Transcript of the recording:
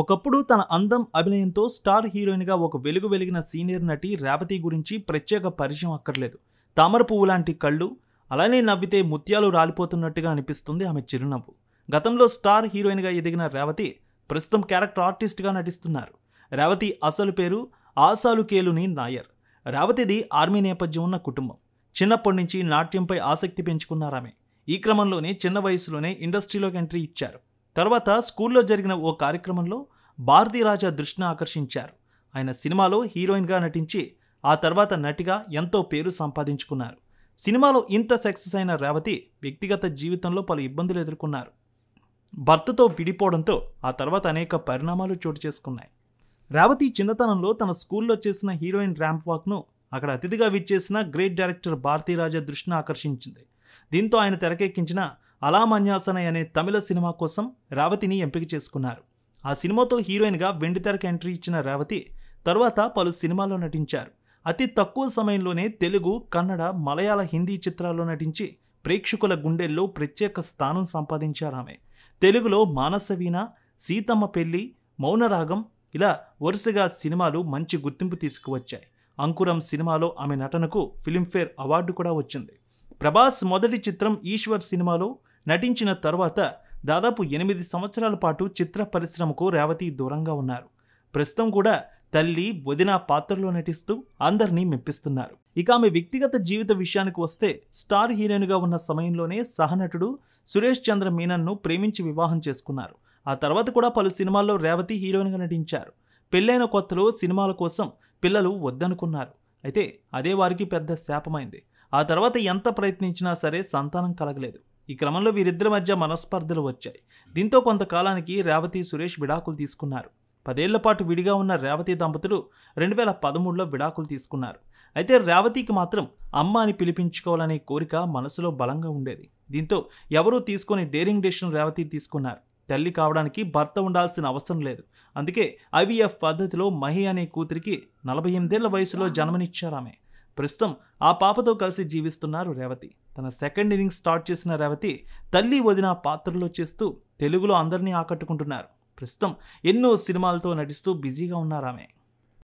ఒకప్పుడు తన అందం అభినయంతో స్టార్ హీరోయిన్గా ఒక వెలుగు వెలిగిన సీనియర్ నటి రేవతి గురించి ప్రత్యేక పరిచయం అక్కర్లేదు తామర పువ్వు లాంటి కళ్ళు అలానే నవ్వితే ముత్యాలు రాలిపోతున్నట్టుగా అనిపిస్తుంది ఆమె చిరునవ్వు గతంలో స్టార్ హీరోయిన్గా ఎదిగిన రేవతి ప్రస్తుతం క్యారెక్టర్ ఆర్టిస్ట్గా నటిస్తున్నారు రేవతి అసలు పేరు ఆసాలు కేలుని నాయర్ రేవతిది ఆర్మీ నేపథ్యం ఉన్న కుటుంబం చిన్నప్పటి నుంచి నాట్యంపై ఆసక్తి పెంచుకున్నారామె ఈ క్రమంలోనే చిన్న వయసులోనే ఇండస్ట్రీలోకి ఎంట్రీ ఇచ్చారు తర్వాత స్కూల్లో జరిగిన ఓ కార్యక్రమంలో భారతీ రాజా దృష్టిని ఆకర్షించారు ఆయన సినిమాలో హీరోయిన్గా నటించి ఆ తర్వాత నటిగా ఎంతో పేరు సంపాదించుకున్నారు సినిమాలో ఇంత సక్సెస్ అయిన రేవతి వ్యక్తిగత జీవితంలో పలు ఇబ్బందులు ఎదుర్కొన్నారు భర్తతో విడిపోవడంతో ఆ తర్వాత అనేక పరిణామాలు చోటు చేసుకున్నాయి రేవతి చిన్నతనంలో తన స్కూల్లో చేసిన హీరోయిన్ ర్యాంప్ వాక్ను అక్కడ అతిథిగా విచ్చేసిన గ్రేట్ డైరెక్టర్ భారతీరాజా దృష్టిని ఆకర్షించింది దీంతో ఆయన తెరకెక్కించిన అలా అనే తమిళ సినిమా కోసం రావతిని ఎంపిక చేసుకున్నారు ఆ సినిమాతో హీరోయిన్గా వెండితెరకు ఎంట్రీ ఇచ్చిన రావతి తరువాత పలు సినిమాల్లో నటించారు అతి తక్కువ సమయంలోనే తెలుగు కన్నడ మలయాళ హిందీ చిత్రాల్లో నటించి ప్రేక్షకుల గుండెల్లో ప్రత్యేక స్థానం సంపాదించారు ఆమె తెలుగులో మానసవీణ సీతమ్మ పెళ్లి మౌనరాగం ఇలా వరుసగా సినిమాలు మంచి గుర్తింపు తీసుకువచ్చాయి అంకురం సినిమాలో ఆమె నటనకు ఫిలింఫేర్ అవార్డు కూడా వచ్చింది ప్రభాస్ మొదటి చిత్రం ఈశ్వర్ సినిమాలో నటించిన తర్వాత దాదాపు ఎనిమిది సంవత్సరాల పాటు చిత్ర పరిశ్రమకు రేవతి దూరంగా ఉన్నారు ప్రస్తుతం కూడా తల్లి వదిన పాత్రలో నటిస్తూ అందరినీ మెప్పిస్తున్నారు ఇక ఆమె వ్యక్తిగత జీవిత విషయానికి వస్తే స్టార్ హీరోయిన్గా ఉన్న సమయంలోనే సహనటుడు సురేష్ చంద్ర మీనన్ను ప్రేమించి వివాహం చేసుకున్నారు ఆ తర్వాత కూడా పలు సినిమాల్లో రేవతి హీరోయిన్గా నటించారు పెళ్ళైన కొత్తలో సినిమాల కోసం పిల్లలు వద్దనుకున్నారు అయితే అదే వారికి పెద్ద శాపమైంది ఆ తర్వాత ఎంత ప్రయత్నించినా సరే సంతానం కలగలేదు ఈ క్రమంలో వీరిద్దరి మధ్య మనస్పర్ధలు వచ్చాయి దీంతో కొంతకాలానికి రేవతి సురేష్ విడాకులు తీసుకున్నారు పదేళ్ల పాటు విడిగా ఉన్న రేవతి దంపతులు రెండు వేల పదమూడులో విడాకులు తీసుకున్నారు అయితే రేవతికి మాత్రం అమ్మ అని పిలిపించుకోవాలనే కోరిక మనసులో బలంగా ఉండేది దీంతో ఎవరూ తీసుకొని డేరింగ్ డేషన్ రేవతి తీసుకున్నారు తల్లి కావడానికి భర్త ఉండాల్సిన అవసరం లేదు అందుకే ఐవీఎఫ్ పద్ధతిలో మహి అనే కూతురికి నలభై ఎనిమిదేళ్ల వయసులో జన్మనిచ్చారు ఆమె ప్రస్తుతం ఆ పాపతో కలిసి జీవిస్తున్నారు రేవతి తన సెకండ్ ఇన్నింగ్స్ స్టార్ట్ చేసిన రేవతి తల్లి వదిన పాత్రలో చేస్తూ తెలుగులో అందరినీ ఆకట్టుకుంటున్నారు ప్రస్తుతం ఎన్నో సినిమాలతో నటిస్తూ బిజీగా ఉన్నారు ఆమె